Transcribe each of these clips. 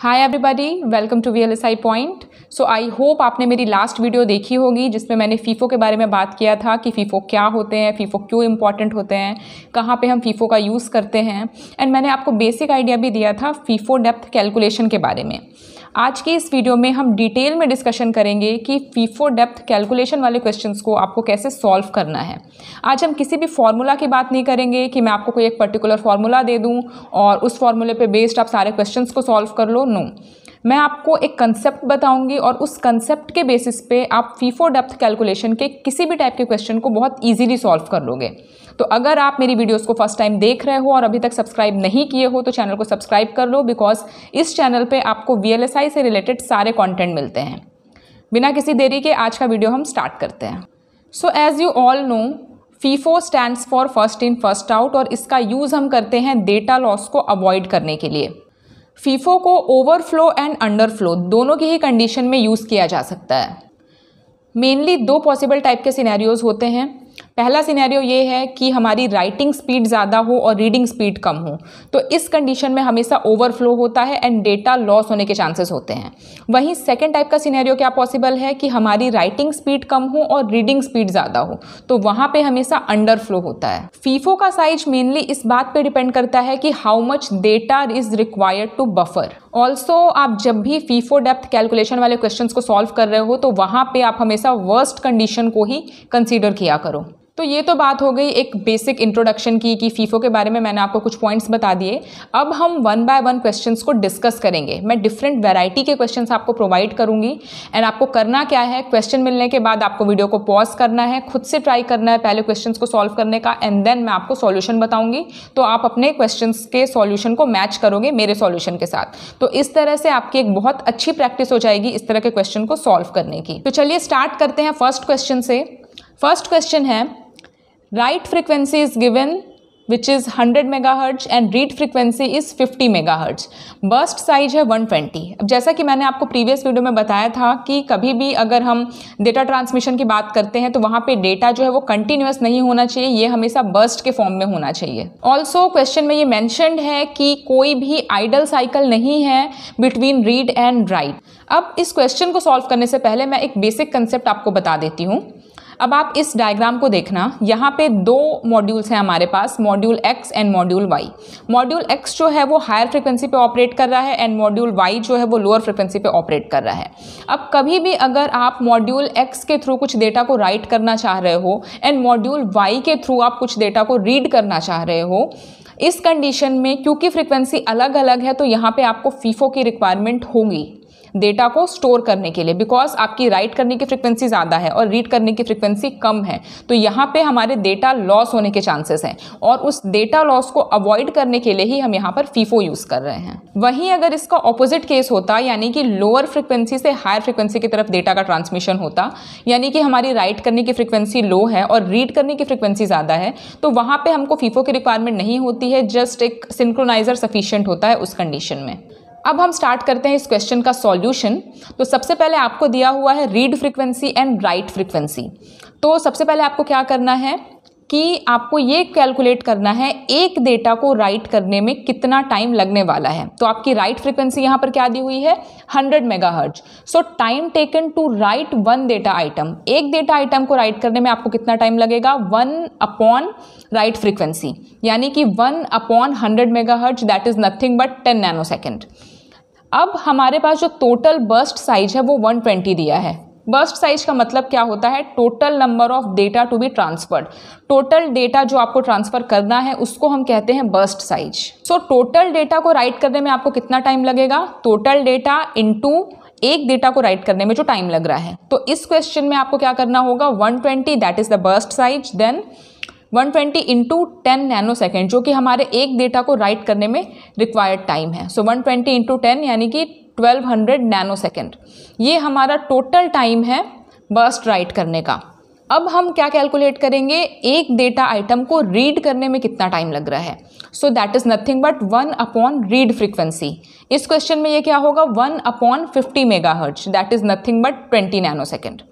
hi everybody welcome to V L S I point so I hope आपने मेरी last video देखी होगी जिसमें मैंने फ़ीफ़ो के बारे में बात किया था कि फ़ीफ़ो क्या होते हैं फ़ीफ़ो क्यों इंपॉर्टेंट होते हैं कहाँ पे हम फ़ीफ़ो का यूज़ करते हैं एंड मैंने आपको बेसिक आइडिया भी दिया था फ़ीफ़ो डेप्थ कैलकुलेशन के बारे में आज की इस वीडियो में हम डिटेल में डिस्कशन करेंगे कि फीफो डेप्थ कैलकुलेशन वाले क्वेश्चन को आपको कैसे सॉल्व करना है आज हम किसी भी फार्मूला की बात नहीं करेंगे कि मैं आपको कोई एक पर्टिकुलर फार्मूला दे दूँ और उस फार्मूले पर बेस्ड आप सारे क्वेश्चन को सॉल्व कर लो नो मैं आपको एक कंसेप्ट बताऊंगी और उस कंसेप्ट के बेसिस पे आप फीफो डेप्थ कैलकुलेशन के किसी भी टाइप के क्वेश्चन को बहुत इजीली सॉल्व कर लोगे तो अगर आप मेरी वीडियोस को फर्स्ट टाइम देख रहे हो और अभी तक सब्सक्राइब नहीं किए हो तो चैनल को सब्सक्राइब कर लो बिकॉज इस चैनल पर आपको वी से रिलेटेड सारे कॉन्टेंट मिलते हैं बिना किसी देरी के आज का वीडियो हम स्टार्ट करते हैं so as you all know FIFO stands for first in first out और इसका यूज़ हम करते हैं डेटा लॉस को अवॉइड करने के लिए फीफो को ओवरफ्लो एंड अंडरफ्लो दोनों की ही कंडीशन में यूज़ किया जा सकता है मेनली दो पॉसिबल टाइप के सिनेरियोज़ होते हैं पहला सिनेरियो ये है कि हमारी राइटिंग स्पीड ज़्यादा हो और रीडिंग स्पीड कम हो तो इस कंडीशन में हमेशा ओवरफ्लो होता है एंड डेटा लॉस होने के चांसेस होते हैं वहीं सेकेंड टाइप का सिनेरियो क्या पॉसिबल है कि हमारी राइटिंग स्पीड कम हो और रीडिंग स्पीड ज़्यादा हो तो वहाँ पर हमेशा अंडरफ्लो होता है फीफो का साइज मेनली इस बात पर डिपेंड करता है कि how much data is required to buffer also आप जब भी फीफो डेप्थ कैलकुलेशन वाले क्वेश्चन को सॉल्व कर रहे हो तो वहाँ पे आप हमेशा वर्स्ट कंडीशन को ही कंसिडर किया करो तो ये तो बात हो गई एक बेसिक इंट्रोडक्शन की कि फीफो के बारे में मैंने आपको कुछ पॉइंट्स बता दिए अब हम वन बाय वन क्वेश्चंस को डिस्कस करेंगे मैं डिफरेंट वैरायटी के क्वेश्चंस आपको प्रोवाइड करूंगी एंड आपको करना क्या है क्वेश्चन मिलने के बाद आपको वीडियो को पॉज करना है खुद से ट्राई करना है पहले क्वेश्चन को सॉल्व करने का एंड देन मैं आपको सॉल्यूशन बताऊंगी तो आप अपने क्वेश्चन के सॉल्यूशन को मैच करोगे मेरे सोल्यूशन के साथ तो इस तरह से आपकी एक बहुत अच्छी प्रैक्टिस हो जाएगी इस तरह के क्वेश्चन को सॉल्व करने की तो चलिए स्टार्ट करते हैं फर्स्ट क्वेश्चन से फर्स्ट क्वेश्चन है write frequency is given which is hundred mega megahertz and read frequency is fifty mega megahertz burst size है वन ट्वेंटी अब जैसा कि मैंने आपको प्रीवियस वीडियो में बताया था कि कभी भी अगर हम डेटा ट्रांसमिशन की बात करते हैं तो वहाँ पे डेटा जो है वो कंटिन्यूस नहीं होना चाहिए ये हमेशा बर्स्ट के फॉर्म में होना चाहिए ऑल्सो क्वेश्चन में ये मैंशनड है कि कोई भी आइडल साइकिल नहीं है बिटवीन रीड एंड राइट अब इस क्वेश्चन को सॉल्व करने से पहले मैं एक बेसिक कंसेप्ट आपको बता देती हूँ अब आप इस डायग्राम को देखना यहाँ पे दो मॉड्यूल्स हैं हमारे पास module X and module Y module X जो है वो हायर फ्रिक्वेंसी पे ऑपरेट कर रहा है एंड मॉड्यूल वाई जो है वो लोअर फ्रिक्वेंसी पे ऑपरेट कर रहा है अब कभी भी अगर आप मॉड्यूल एक्स के थ्रू कुछ डेटा को राइट करना चाह रहे हो एंड मॉड्यूल वाई के थ्रू आप कुछ डेटा को रीड करना चाह रहे हो इस कंडीशन में क्योंकि फ्रिक्वेंसी अलग अलग है तो यहाँ पे आपको फीफो की रिक्वायरमेंट होगी डेटा को स्टोर करने के लिए बिकॉज आपकी राइट करने की फ्रिक्वेंसी ज़्यादा है और रीड करने की फ्रिक्वेंसी कम है तो यहाँ पे हमारे डेटा लॉस होने के चांसेस हैं और उस डेटा लॉस को अवॉइड करने के लिए ही हम यहाँ पर फीफो यूज़ कर रहे हैं वहीं अगर इसका ऑपोजिट केस होता यानी कि लोअर फ्रिक्वेंसी से हायर फ्रिक्वेंसी की तरफ डेटा का ट्रांसमिशन होता यानी कि हमारी राइट करने की फ्रिक्वेंसी लो है और रीड करने की फ्रिक्वेंसी ज़्यादा है तो वहाँ पर हमको फीफो की रिक्वायरमेंट नहीं होती है जस्ट एक सिंक्रोनाइजर सफिशियंट होता है उस कंडीशन में अब हम स्टार्ट करते हैं इस क्वेश्चन का सॉल्यूशन तो सबसे पहले आपको दिया हुआ है read frequency and write frequency तो सबसे पहले आपको क्या करना है कि आपको ये कैलकुलेट करना है एक डेटा को राइट करने में कितना टाइम लगने वाला है तो आपकी राइट फ्रिक्वेंसी यहाँ पर क्या दी हुई है 100 megahertz so time taken to write one data item एक डेटा आइटम को राइट करने में आपको कितना टाइम लगेगा वन अपॉन राइट फ्रिक्वेंसी यानी कि one upon hundred mega that is nothing but ten nano second अब हमारे पास जो टोटल बस्ट साइज है वो 120 दिया है बस्ट साइज का मतलब क्या होता है total number of data to be transferred total data जो आपको ट्रांसफर करना है उसको हम कहते हैं burst size so total data को राइट करने में आपको कितना टाइम लगेगा टोटल डेटा इनटू एक डेटा को राइट करने में जो टाइम लग रहा है तो इस क्वेश्चन में आपको क्या करना होगा 120 that is the burst size then 120 twenty into ten nano nanosecond जो कि हमारे एक डेटा को राइट करने में रिक्वायर्ड टाइम है so one twenty into ten यानी कि 1200 नैनो सेकेंड ये हमारा टोटल टाइम है बर्स्ट राइट करने का अब हम क्या कैलकुलेट करेंगे एक डेटा आइटम को रीड करने में कितना टाइम लग रहा है so that is nothing but one upon read frequency इस क्वेश्चन में ये क्या होगा one upon fifty mega hertz that is nothing but twenty nano second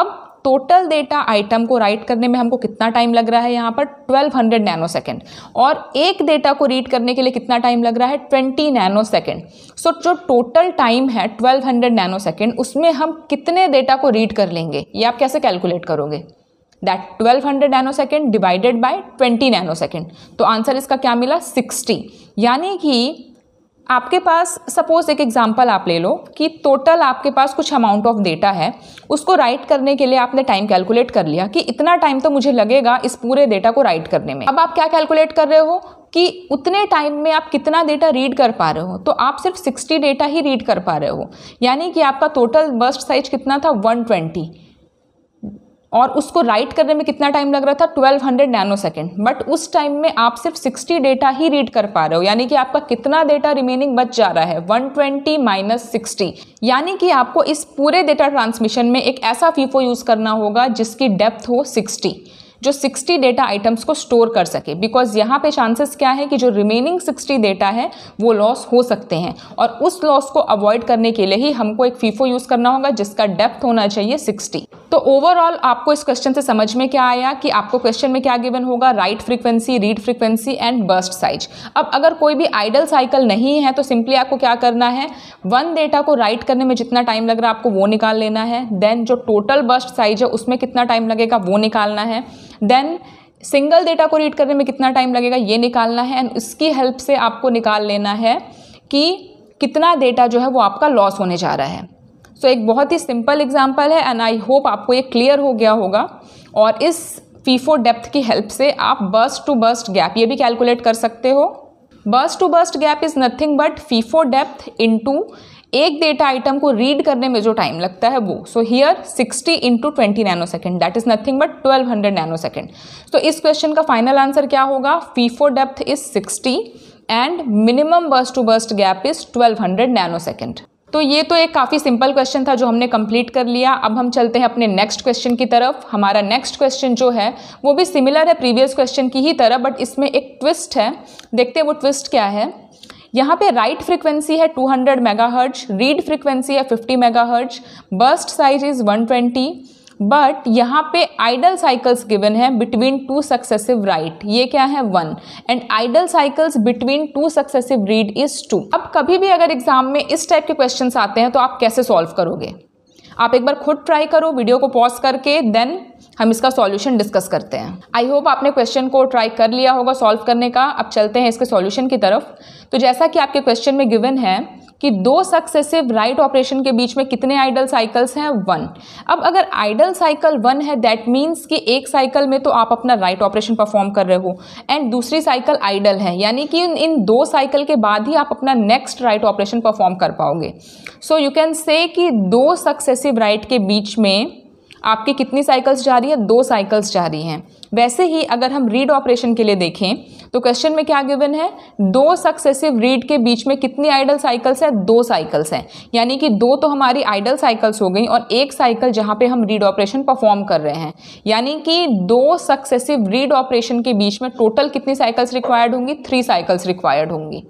अब टोटल डेटा आइटम को राइट करने में हमको कितना टाइम लग रहा है यहाँ पर 1200 नैनो सेकेंड और एक डेटा को रीड करने के लिए कितना टाइम लग रहा है 20 नैनो सेकेंड सो जो टोटल टाइम है 1200 नैनो सेकेंड उसमें हम कितने डेटा को रीड कर लेंगे ये आप कैसे कैलकुलेट करोगे that 1200 nano second divided by 20 nano second तो आंसर इसका क्या मिला 60 यानी कि आपके पास सपोज एक एग्जांपल आप ले लो कि टोटल आपके पास कुछ अमाउंट ऑफ डेटा है उसको राइट करने के लिए आपने टाइम कैलकुलेट कर लिया कि इतना टाइम तो मुझे लगेगा इस पूरे डेटा को राइट करने में अब आप क्या कैलकुलेट कर रहे हो कि उतने टाइम में आप कितना डेटा रीड कर पा रहे हो तो आप सिर्फ 60 डेटा ही रीड कर पा रहे हो यानी कि आपका टोटल बस्ट साइज कितना था 120 और उसको राइट करने में कितना टाइम लग रहा था 1200 नैनो सेकेंड बट उस टाइम में आप सिर्फ 60 डेटा ही रीड कर पा रहे हो यानी कि आपका कितना डेटा रिमेनिंग बच जा रहा है 120 ट्वेंटी माइनस सिक्सटी यानी कि आपको इस पूरे डेटा ट्रांसमिशन में एक ऐसा फीफो यूज़ करना होगा जिसकी डेप्थ हो 60 जो 60 डेटा आइटम्स को स्टोर कर सके बिकॉज यहाँ पे चांसेस क्या है कि जो रिमेनिंग 60 डेटा है वो लॉस हो सकते हैं और उस लॉस को अवॉइड करने के लिए ही हमको एक फीफो यूज़ करना होगा जिसका डेप्थ होना चाहिए 60 तो ओवरऑल आपको इस क्वेश्चन से समझ में क्या आया कि आपको क्वेश्चन में क्या गिवन होगा write frequency read frequency and burst size अब अगर कोई भी आइडल साइकिल नहीं है तो सिंपली आपको क्या करना है वन डेटा को राइट करने में जितना टाइम लग रहा है आपको वो निकाल लेना है देन जो टोटल बर्स्ट साइज है उसमें कितना टाइम लगेगा वो निकालना है देन सिंगल डेटा को रीड करने में कितना टाइम लगेगा ये निकालना है एंड उसकी हेल्प से आपको निकाल लेना है कि कितना डेटा जो है वो आपका लॉस होने जा रहा है सो so, एक बहुत ही सिंपल एग्जाम्पल है एंड आई होप आपको ये क्लियर हो गया होगा और इस फीफो डेप्थ की हेल्प से आप बर्स्ट टू बर्स्ट गैप ये भी कैलकुलेट कर सकते हो burst to burst gap is nothing but FIFO depth into एक डेटा आइटम को रीड करने में जो टाइम लगता है वो so here 60 into twenty nano second that is nothing but 1200 nano second तो इस क्वेश्चन का फाइनल आंसर क्या होगा FIFO depth is 60 and minimum burst to burst gap is 1200 nano second तो ये तो एक काफ़ी सिंपल क्वेश्चन था जो हमने कंप्लीट कर लिया अब हम चलते हैं अपने नेक्स्ट क्वेश्चन की तरफ हमारा नेक्स्ट क्वेश्चन जो है वो भी सिमिलर है प्रीवियस क्वेश्चन की ही तरह बट इसमें एक ट्विस्ट है देखते हैं वो ट्विस्ट क्या है यहाँ पे राइट फ्रिक्वेंसी है 200 मेगाहर्ट्ज रीड फ्रिक्वेंसी है 50 megahertz burst size is 120 but यहाँ पे आइडल साइकिल्स गिवन है बिटवीन टू सक्सेसिव राइट ये क्या है one and idle cycles between two successive read is two अब कभी भी अगर एग्जाम में इस टाइप के क्वेश्चन आते हैं तो आप कैसे सॉल्व करोगे आप एक बार खुद ट्राई करो वीडियो को पॉज करके देन हम इसका सॉल्यूशन डिस्कस करते हैं आई होप आपने क्वेश्चन को ट्राई कर लिया होगा सॉल्व करने का अब चलते हैं इसके सॉल्यूशन की तरफ तो जैसा कि आपके क्वेश्चन में गिवन है कि दो सक्सेसिव राइट ऑपरेशन के बीच में कितने आइडल साइकिल्स हैं वन अब अगर आइडल साइकिल वन है दैट मीन्स कि एक साइकिल में तो आप अपना राइट ऑपरेशन परफॉर्म कर रहे हो एंड दूसरी साइकिल आइडल है यानी कि इन दो साइकिल के बाद ही आप अपना नेक्स्ट राइट ऑपरेशन परफॉर्म कर पाओगे सो यू कैन से कि दो सक्सेसिव राइट के बीच में आपकी कितनी साइकिल्स जा रही है दो साइकिल्स जा रही हैं वैसे ही अगर हम रीड ऑपरेशन के लिए देखें तो क्वेश्चन में क्या गिवन है दो सक्सेसिव रीड के बीच में कितनी आइडल साइकिल्स हैं दो साइकिल्स हैं यानी कि दो तो हमारी आइडल साइकिल्स हो गई और एक साइकिल जहाँ पे हम रीड ऑपरेशन परफॉर्म कर रहे हैं यानी कि दो सक्सेसिव रीड ऑपरेशन के बीच में टोटल कितनी साइकिल्स रिक्वायर्ड होंगी थ्री साइकिल्स रिक्वायर्ड होंगी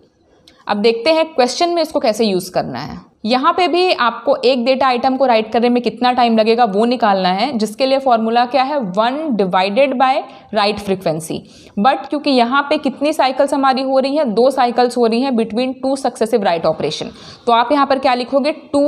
अब देखते हैं क्वेश्चन में इसको कैसे यूज़ करना है यहाँ पे भी आपको एक डेटा आइटम को राइट करने में कितना टाइम लगेगा वो निकालना है जिसके लिए फॉर्मूला क्या है one divided by write frequency but क्योंकि यहाँ पे कितनी साइकिल्स हमारी हो रही हैं दो साइकिल्स हो रही हैं between two successive write operation तो आप यहाँ पर क्या लिखोगे two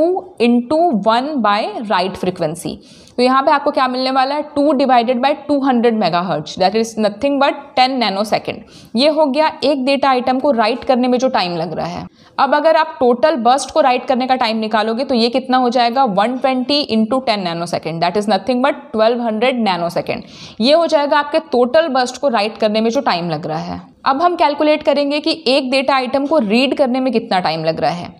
into one by write frequency तो यहाँ पे आपको क्या मिलने वाला है two divided by two hundred mega hertz that is nothing but ten nano second ये हो गया एक डेटा आइटम को राइट करने में जो टाइम लग रहा है अब अगर आप टोटल बस्ट को राइट करने का टाइम निकालोगे तो ये कितना हो जाएगा one twenty into ten nano second that is nothing but twelve hundred nano second ये हो जाएगा आपके टोटल बस्ट को राइट करने में जो टाइम लग रहा है अब हम कैलकुलेट करेंगे कि एक डेटा आइटम को रीड करने में कितना टाइम लग रहा है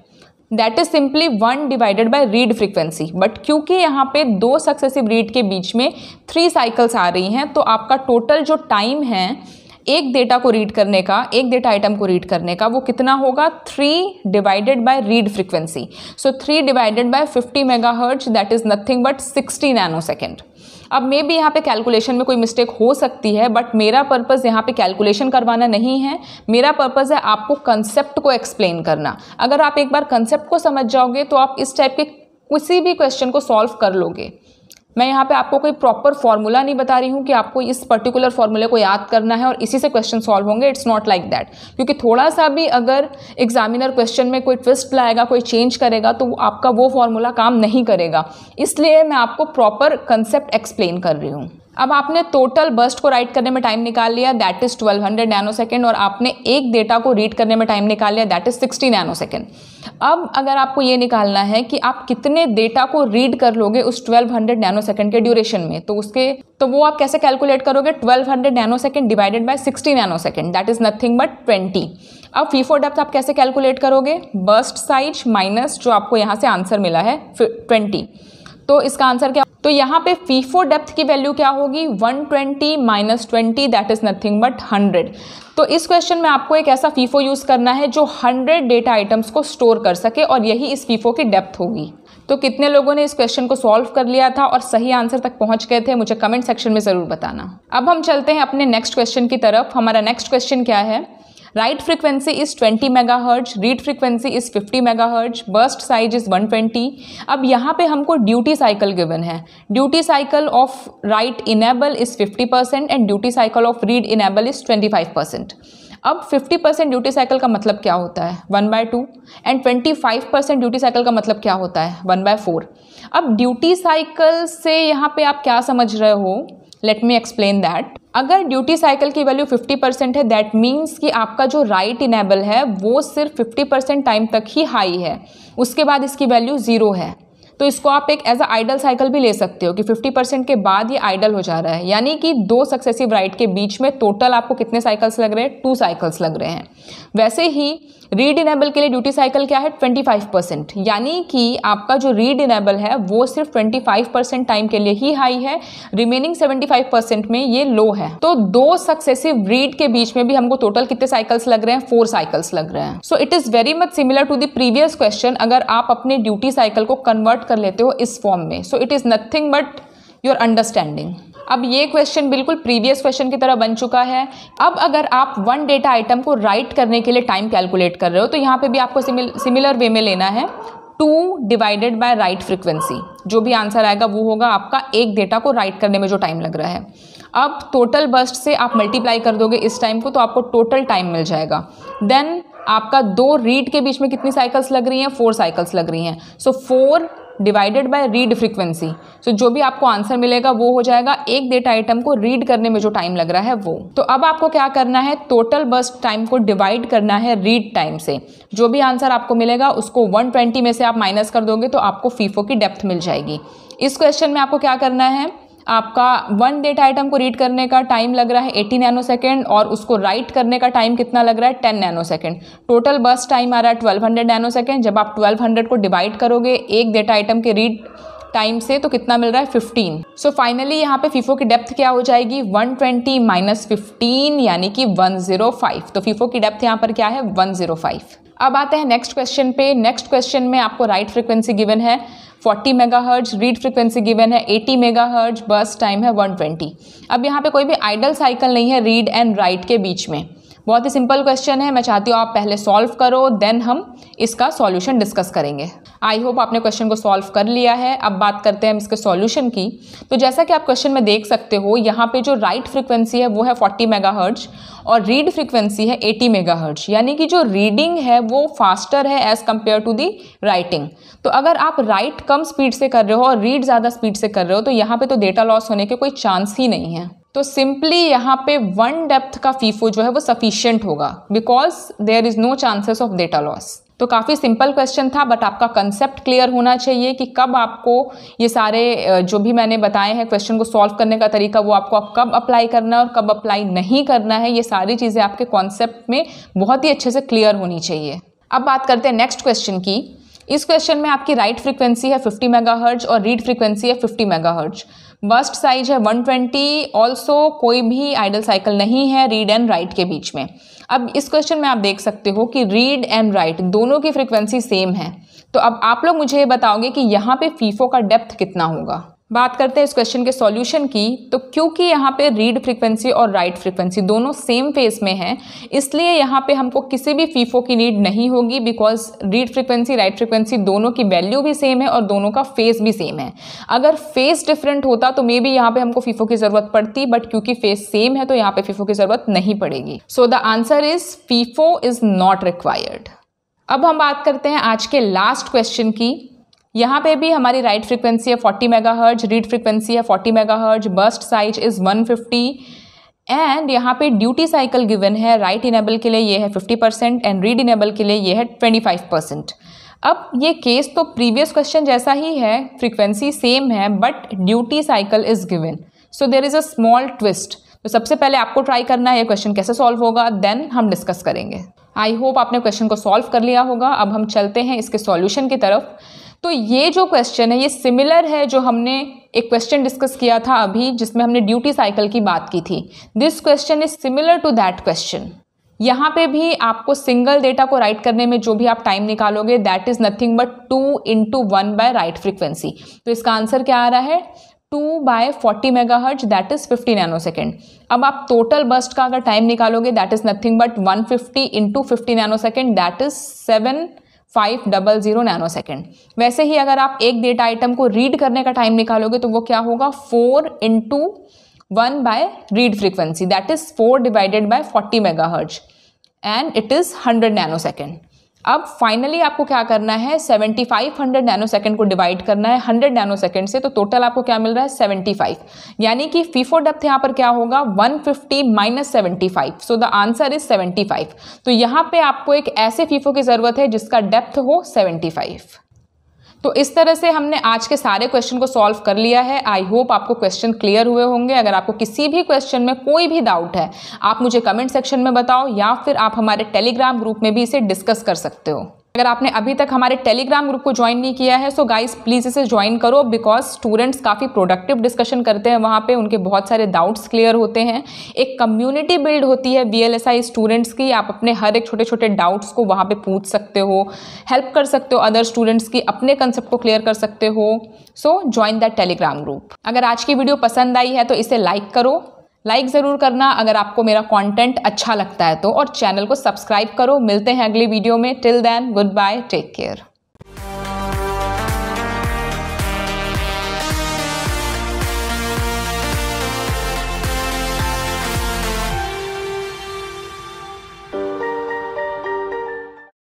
that is simply one divided by read frequency but क्योंकि यहाँ पे दो सक्सेसिव रीड के बीच में थ्री साइकिल्स आ रही हैं तो आपका टोटल जो टाइम है एक डेटा को रीड करने का एक डेटा आइटम को रीड करने का वो कितना होगा three divided by read frequency so three divided by fifty mega that is nothing but sixty nano second अब मे भी यहाँ पे कैलकुलेशन में कोई मिस्टेक हो सकती है बट मेरा पर्पज़ यहाँ पे कैलकुलेशन करवाना नहीं है मेरा पर्पज़ है आपको कंसेप्ट को एक्सप्लेन करना अगर आप एक बार कंसेप्ट को समझ जाओगे तो आप इस टाइप के किसी भी क्वेश्चन को सॉल्व कर लोगे मैं यहाँ पे आपको कोई प्रॉपर फॉर्मूला नहीं बता रही हूँ कि आपको इस पर्टिकुलर फॉर्मूले को याद करना है और इसी से क्वेश्चन सॉल्व होंगे इट्स नॉट लाइक दैट क्योंकि थोड़ा सा भी अगर एग्जामिनर क्वेश्चन में कोई ट्विस्ट लाएगा कोई चेंज करेगा तो आपका वो फॉर्मूला काम नहीं करेगा इसलिए मैं आपको प्रॉपर कंसेप्ट एक्सप्लेन कर रही हूँ अब आपने टोटल बस्ट को राइट करने में टाइम निकाल लिया दैट इज 1200 नैनो सेकेंड और आपने एक डेटा को रीड करने में टाइम निकाल लिया दैट इज 60 नैनो सेकेंड अब अगर आपको ये निकालना है कि आप कितने डेटा को रीड कर लोगे उस 1200 नैनो सेकेंड के ड्यूरेशन में तो उसके तो वो आप कैसे कैलकुलेट करोगे 1200 nano second divided by 60 nano second that is nothing but twenty अब फी फोर डेप्थ आप कैसे कैलकुलेट करोगे बस्ट साइज माइनस जो आपको यहाँ से आंसर मिला है ट्वेंटी तो इसका आंसर क्या तो यहाँ पे फीफो डेप्थ की वैल्यू क्या होगी 120 twenty minus twenty that is nothing but 100 तो इस क्वेश्चन में आपको एक ऐसा फीफो यूज़ करना है जो 100 डेटा आइटम्स को स्टोर कर सके और यही इस फीफो की डेप्थ होगी तो कितने लोगों ने इस क्वेश्चन को सॉल्व कर लिया था और सही आंसर तक पहुंच गए थे मुझे कमेंट सेक्शन में ज़रूर बताना अब हम चलते हैं अपने नेक्स्ट क्वेश्चन की तरफ हमारा नेक्स्ट क्वेश्चन क्या है राइट फ्रिक्वेंसी इज 20 हर्ज रीड फ्रिक्वेंसी इज 50 हर्ज बर्स्ट साइज इज 120 अब यहाँ पे हमको ड्यूटी साइकिल गिवन है duty cycle of write enable is 50 percent and duty cycle of read enable is 25 percent अब 50 परसेंट ड्यूटी साइकिल का मतलब क्या होता है one by two and 25 percent duty cycle का मतलब क्या होता है वन बाय फोर अब ड्यूटी साइकिल से यहाँ पे आप क्या समझ रहे हो लेट मी एक्सप्लेन दैट अगर ड्यूटी साइकिल की वैल्यू 50 परसेंट है दैट मीन्स कि आपका जो राइट right इनेबल है वो सिर्फ 50 परसेंट टाइम तक ही हाई है उसके बाद इसकी वैल्यू ज़ीरो है तो इसको आप एक एज अ आइडल साइकिल भी ले सकते हो कि 50 के बाद ये आइडल हो जा रहा है यानी कि दो सक्सेसिव राइट के बीच में टोटल आपको कितने साइकिल्स लग रहे हैं टू साइकिल्स लग रहे हैं वैसे ही रीड इनेबल के लिए ड्यूटी साइकिल क्या है 25 यानी कि आपका जो रीड इनेबल है वो सिर्फ 25 टाइम के लिए ही हाई है रिमेनिंग 75 में ये लो है तो दो सक्सेसिव रीड के बीच में भी हमको टोटल कितने साइकिल्स लग रहे हैं फोर साइकिल्स लग रहे हैं so it is very much similar to the previous question अगर आप अपने ड्यूटी साइकिल को कन्वर्ट कर लेते हो इस फॉर्म में so it is nothing but your understanding अब ये क्वेश्चन बिल्कुल प्रीवियस क्वेश्चन की तरह बन चुका है अब अगर आप वन डेटा आइटम को राइट करने के लिए टाइम कैलकुलेट कर रहे हो तो यहाँ पे भी आपको सिमिलर वे में लेना है two divided by write frequency जो भी आंसर आएगा वो होगा आपका एक डेटा को राइट करने में जो टाइम लग रहा है अब टोटल बस्ट से आप मल्टीप्लाई कर दोगे इस टाइम को तो आपको टोटल टाइम मिल जाएगा देन आपका दो रीड के बीच में कितनी साइकिल्स लग रही हैं फोर साइकिल्स लग रही हैं so four divided by read frequency so जो भी आपको आंसर मिलेगा वो हो जाएगा एक डेटा आइटम को रीड करने में जो टाइम लग रहा है वो तो अब आपको क्या करना है टोटल बस टाइम को डिवाइड करना है रीड टाइम से जो भी आंसर आपको मिलेगा उसको 120 में से आप माइनस कर दोगे तो आपको फीफो की डेप्थ मिल जाएगी इस क्वेश्चन में आपको क्या करना है आपका वन डेटा आइटम को रीड करने का टाइम लग रहा है एटी नैनो सेकेंड और उसको राइट करने का टाइम कितना लग रहा है ten nano second total burst time आ रहा है ट्वेल्व हंड्रेड नैनो सेकेंड जब आप ट्वेल्व हंड्रेड को डिवाइड करोगे एक डेटा आइटम के रीड टाइम से तो कितना मिल रहा है 15 सो फाइनली यहाँ पे फीफो की डेप्थ क्या हो जाएगी 120 ट्वेंटी माइनस फिफ्टीन यानी कि 105 तो फीफो की डेप्थ यहाँ पर क्या है 105 अब आते हैं नेक्स्ट क्वेश्चन पे नेक्स्ट क्वेश्चन में आपको राइट फ्रिक्वेंसी गिवन है 40 मेगाहर्ज रीड फ्रिक्वेंसी गिवन है 80 मेगाहर्ज बस टाइम है 120 अब यहाँ पे कोई भी आइडल साइकिल नहीं है रीड एंड राइट के बीच में बहुत ही सिंपल क्वेश्चन है मैं चाहती हूँ आप पहले सॉल्व करो देन हम इसका सॉल्यूशन डिस्कस करेंगे आई होप आपने क्वेश्चन को सॉल्व कर लिया है अब बात करते हैं हम इसके सॉल्यूशन की तो जैसा कि आप क्वेश्चन में देख सकते हो यहाँ पे जो राइट फ्रिक्वेंसी है वो है फोर्टी मेगा और रीड फ्रिक्वेंसी है एटी मेगा यानी कि जो रीडिंग है वो फास्टर है as compared to the writing तो अगर आप राइट कम स्पीड से कर रहे हो और रीड ज़्यादा स्पीड से कर रहे हो तो यहाँ पर तो डेटा लॉस होने के कोई चांस ही नहीं है तो सिंपली यहाँ पे वन डेप्थ का फीफो जो है वो सफिशियंट होगा because there is no chances of data loss तो काफ़ी सिंपल क्वेश्चन था बट आपका कंसेप्ट क्लियर होना चाहिए कि कब आपको ये सारे जो भी मैंने बताए हैं क्वेश्चन को सॉल्व करने का तरीका वो आपको आप कब अप्लाई करना है और कब अप्लाई नहीं करना है ये सारी चीज़ें आपके कॉन्सेप्ट में बहुत ही अच्छे से क्लियर होनी चाहिए अब बात करते हैं नेक्स्ट क्वेश्चन की इस क्वेश्चन में आपकी राइट फ्रीक्वेंसी है 50 मेगाहर्ज और रीड फ्रीक्वेंसी है 50 मेगाहर्ज़ बस्ट साइज है 120 ऑल्सो कोई भी आइडल साइकिल नहीं है रीड एंड राइट के बीच में अब इस क्वेश्चन में आप देख सकते हो कि रीड एंड राइट दोनों की फ्रिक्वेंसी सेम है तो अब आप लोग मुझे ये बताओगे कि यहाँ पे फीफो का डेप्थ कितना होगा बात करते हैं इस क्वेश्चन के सॉल्यूशन की तो क्योंकि यहाँ पे रीड फ्रीक्वेंसी और राइट फ्रीक्वेंसी दोनों सेम फेज में हैं इसलिए यहाँ पे हमको किसी भी फीफो की नीड नहीं होगी because read frequency write frequency दोनों की वैल्यू भी सेम है और दोनों का फेज भी सेम है अगर फेज डिफरेंट होता तो मे बी यहाँ पे हमको फीफो की ज़रूरत पड़ती बट क्योंकि फेज सेम है तो यहाँ पे फीफो की ज़रूरत नहीं पड़ेगी so the answer is FIFO is not required अब हम बात करते हैं आज के लास्ट क्वेश्चन की यहाँ पे भी हमारी राइट फ्रीक्वेंसी है forty mega hertz read frequency है forty mega hertz burst size is one fifty and यहाँ पे ड्यूटी साइकिल गिवन है राइट right इनेबल के लिए ये है fifty percent and read enable के लिए ये है ट्वेंटी फाइव परसेंट अब ये केस तो प्रीवियस क्वेश्चन जैसा ही है फ्रीक्वेंसी सेम है but duty cycle is given so there is a small twist तो सबसे पहले आपको ट्राई करना है ये क्वेश्चन कैसे सॉल्व होगा देन हम डिस्कस करेंगे आई होप आपने क्वेश्चन को सॉल्व कर लिया होगा अब हम चलते हैं इसके सॉल्यूशन की तरफ तो ये जो क्वेश्चन है ये सिमिलर है जो हमने एक क्वेश्चन डिस्कस किया था अभी जिसमें हमने ड्यूटी साइकिल की बात की थी this question is similar to that question यहाँ पे भी आपको सिंगल डेटा को राइट करने में जो भी आप टाइम निकालोगे that is nothing but two into one by write frequency तो इसका आंसर क्या आ रहा है टू बाय फोर्टी मेगा हर्ज that is fifty nano second अब आप टोटल बस्ट का अगर टाइम निकालोगे that is nothing but one fifty into fifty nano second that is seven five double zero nano second वैसे ही अगर आप एक डेटा आइटम को रीड करने का टाइम निकालोगे तो वो क्या होगा four into one by read frequency that is four divided by forty mega hertz and it is hundred nano second अब फाइनली आपको क्या करना है 7500 नैनो सेकंड को डिवाइड करना है 100 नैनो सेकेंड से तो टोटल आपको क्या मिल रहा है 75 यानी कि फीफो डेप्थ यहाँ पर क्या होगा 150 fifty minus seventy so the answer is 75 तो यहाँ पे आपको एक ऐसे फीफो की ज़रूरत है जिसका डेप्थ हो 75 तो इस तरह से हमने आज के सारे क्वेश्चन को सॉल्व कर लिया है आई होप आपको क्वेश्चन क्लियर हुए होंगे अगर आपको किसी भी क्वेश्चन में कोई भी डाउट है आप मुझे कमेंट सेक्शन में बताओ या फिर आप हमारे टेलीग्राम ग्रुप में भी इसे डिस्कस कर सकते हो अगर आपने अभी तक हमारे टेलीग्राम ग्रुप को ज्वाइन नहीं किया है सो गाइस प्लीज़ इसे ज्वाइन करो बिकॉज स्टूडेंट्स काफ़ी प्रोडक्टिव डिस्कशन करते हैं वहाँ पे उनके बहुत सारे डाउट्स क्लियर होते हैं एक कम्युनिटी बिल्ड होती है बी स्टूडेंट्स की आप अपने हर एक छोटे छोटे डाउट्स को वहाँ पर पूछ सकते हो हेल्प कर सकते हो अदर स्टूडेंट्स की अपने कंसेप्ट को क्लियर कर सकते हो so join that Telegram group अगर आज की वीडियो पसंद आई है तो इसे लाइक करो लाइक ज़रूर करना अगर आपको मेरा कंटेंट अच्छा लगता है तो और चैनल को सब्सक्राइब करो मिलते हैं अगली वीडियो में till then goodbye take care